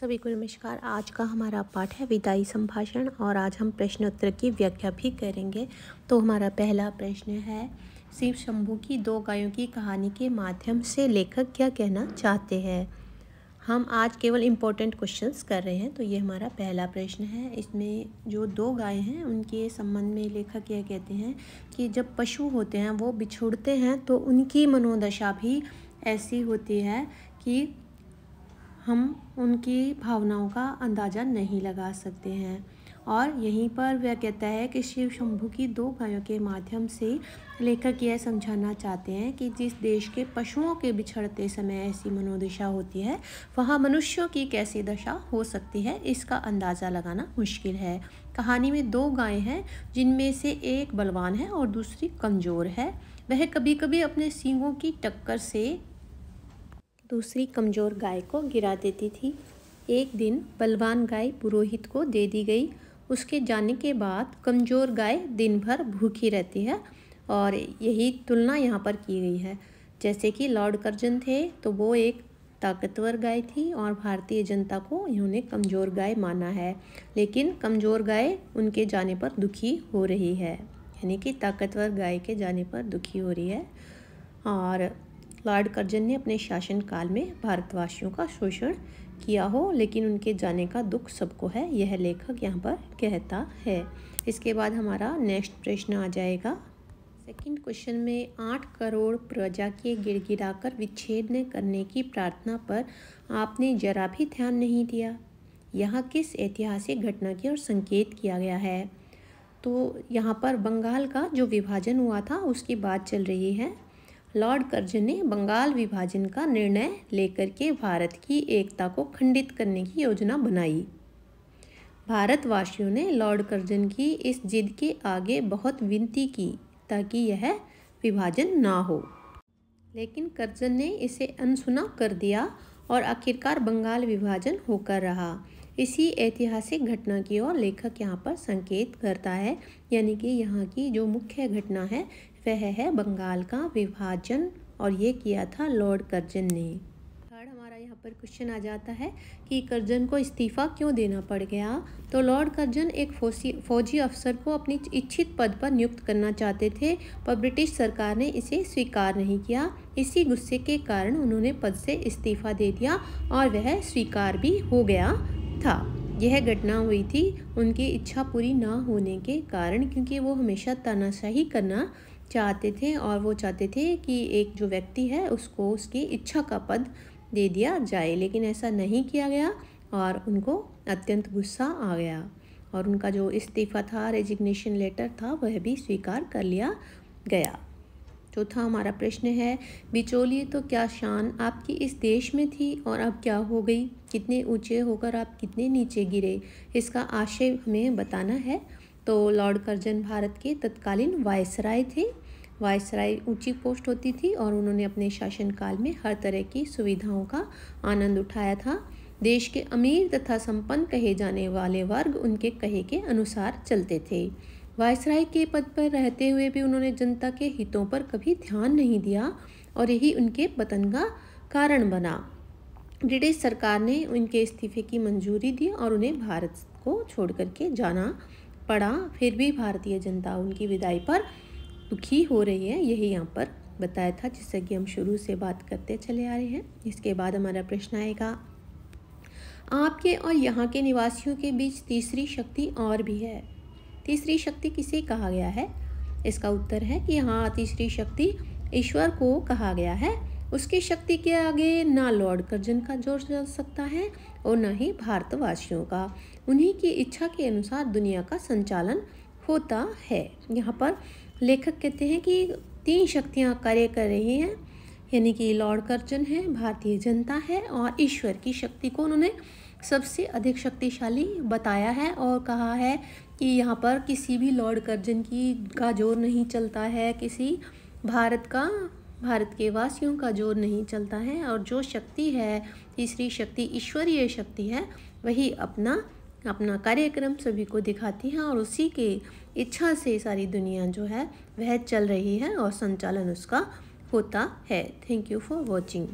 सभी को नमस्कार आज का हमारा पाठ है विदाई संभाषण और आज हम प्रश्नोत्तर की व्याख्या भी करेंगे तो हमारा पहला प्रश्न है शिव शंभु की दो गायों की कहानी के माध्यम से लेखक क्या कहना चाहते हैं हम आज केवल इम्पोर्टेंट क्वेश्चंस कर रहे हैं तो ये हमारा पहला प्रश्न है इसमें जो दो गाय हैं उनके संबंध में लेखक यह कहते हैं कि जब पशु होते हैं वो बिछुड़ते हैं तो उनकी मनोदशा भी ऐसी होती है कि हम उनकी भावनाओं का अंदाज़ा नहीं लगा सकते हैं और यहीं पर वह कहता है कि शिव शंभु की दो गायों के माध्यम से लेखक यह समझाना चाहते हैं कि जिस देश के पशुओं के बिछड़ते समय ऐसी मनोदशा होती है वहाँ मनुष्यों की कैसी दशा हो सकती है इसका अंदाज़ा लगाना मुश्किल है कहानी में दो गायें हैं जिनमें से एक बलवान है और दूसरी कमज़ोर है वह कभी कभी अपने सींगों की टक्कर से दूसरी कमज़ोर गाय को गिरा देती थी एक दिन बलवान गाय पुरोहित को दे दी गई उसके जाने के बाद कमज़ोर गाय दिन भर भूखी रहती है और यही तुलना यहाँ पर की गई है जैसे कि लॉर्ड कर्जन थे तो वो एक ताकतवर गाय थी और भारतीय जनता को इन्होंने कमज़ोर गाय माना है लेकिन कमज़ोर गाय उनके जाने पर दुखी हो रही है यानी कि ताकतवर गाय के जाने पर दुखी हो रही है और लॉर्ड कर्जन ने अपने शासनकाल में भारतवासियों का शोषण किया हो लेकिन उनके जाने का दुख सबको है यह लेखक यहाँ पर कहता है इसके बाद हमारा नेक्स्ट प्रश्न आ जाएगा सेकंड क्वेश्चन में आठ करोड़ प्रजा के गिड़गिड़ाकर विच्छेद न करने की प्रार्थना पर आपने जरा भी ध्यान नहीं दिया यहाँ किस ऐतिहासिक घटना की ओर संकेत किया गया है तो यहाँ पर बंगाल का जो विभाजन हुआ था उसकी बात चल रही है लॉर्ड कर्जन ने बंगाल विभाजन का निर्णय लेकर के भारत की एकता को खंडित करने की योजना बनाई भारतवासियों ने लॉर्ड कर्जन की इस जिद के आगे बहुत विनती की ताकि यह विभाजन ना हो लेकिन कर्जन ने इसे अनसुना कर दिया और आखिरकार बंगाल विभाजन होकर रहा इसी ऐतिहासिक घटना की ओर लेखक यहाँ पर संकेत करता है यानी कि यहाँ की जो मुख्य घटना है वह है बंगाल का विभाजन और ये किया था लॉर्ड कर्जन ने थर्ड हमारा यहाँ पर क्वेश्चन आ जाता है कि कर्जन को इस्तीफ़ा क्यों देना पड़ गया तो लॉर्ड कर्जन एक फौजी फौजी अफसर को अपनी इच्छित पद पर नियुक्त करना चाहते थे पर ब्रिटिश सरकार ने इसे स्वीकार नहीं किया इसी गुस्से के कारण उन्होंने पद से इस्तीफ़ा दे दिया और वह स्वीकार भी हो गया था यह घटना हुई थी उनकी इच्छा पूरी ना होने के कारण क्योंकि वो हमेशा तानाशाही करना चाहते थे और वो चाहते थे कि एक जो व्यक्ति है उसको उसकी इच्छा का पद दे दिया जाए लेकिन ऐसा नहीं किया गया और उनको अत्यंत गुस्सा आ गया और उनका जो इस्तीफ़ा था रेजिग्नेशन लेटर था वह भी स्वीकार कर लिया गया चौथा तो हमारा प्रश्न है बिचौलिए तो क्या शान आपकी इस देश में थी और अब क्या हो गई कितने ऊंचे होकर आप कितने नीचे गिरे इसका आशय हमें बताना है तो लॉर्ड कर्जन भारत के तत्कालीन वायसराय थे वायसराय ऊंची पोस्ट होती थी और उन्होंने अपने शासनकाल में हर तरह की सुविधाओं का आनंद उठाया था देश के अमीर तथा संपन्न कहे जाने वाले वर्ग उनके कहे के अनुसार चलते थे वायसराय के पद पर रहते हुए भी उन्होंने जनता के हितों पर कभी ध्यान नहीं दिया और यही उनके पतन का कारण बना ब्रिटिश सरकार ने उनके इस्तीफे की मंजूरी दी और उन्हें भारत को छोड़ करके जाना पड़ा फिर भी भारतीय जनता उनकी विदाई पर दुखी हो रही है यही यहाँ पर बताया था जिससे कि हम शुरू से बात करते चले आ रहे हैं इसके बाद हमारा प्रश्न आएगा आपके और यहाँ के निवासियों के बीच तीसरी शक्ति और भी है तीसरी शक्ति किसे कहा गया है इसका उत्तर है कि हाँ तीसरी शक्ति ईश्वर को कहा गया है उसकी शक्ति के आगे ना लॉर्ड कर्जन का जोर चल सकता है और न ही भारतवासियों का उन्हीं की इच्छा के अनुसार दुनिया का संचालन होता है यहाँ पर लेखक कहते हैं कि तीन शक्तियाँ कार्य कर रही हैं यानी कि लॉर्ड कर्जन है भारतीय जनता है और ईश्वर की शक्ति को उन्होंने सबसे अधिक शक्तिशाली बताया है और कहा है कि यहाँ पर किसी भी लॉर्ड कर्जन की का जोर नहीं चलता है किसी भारत का भारत के वासियों का जोर नहीं चलता है और जो शक्ति है तीसरी शक्ति ईश्वरीय शक्ति है वही अपना अपना कार्यक्रम सभी को दिखाती है और उसी के इच्छा से सारी दुनिया जो है वह चल रही है और संचालन उसका होता है थैंक यू फॉर वॉचिंग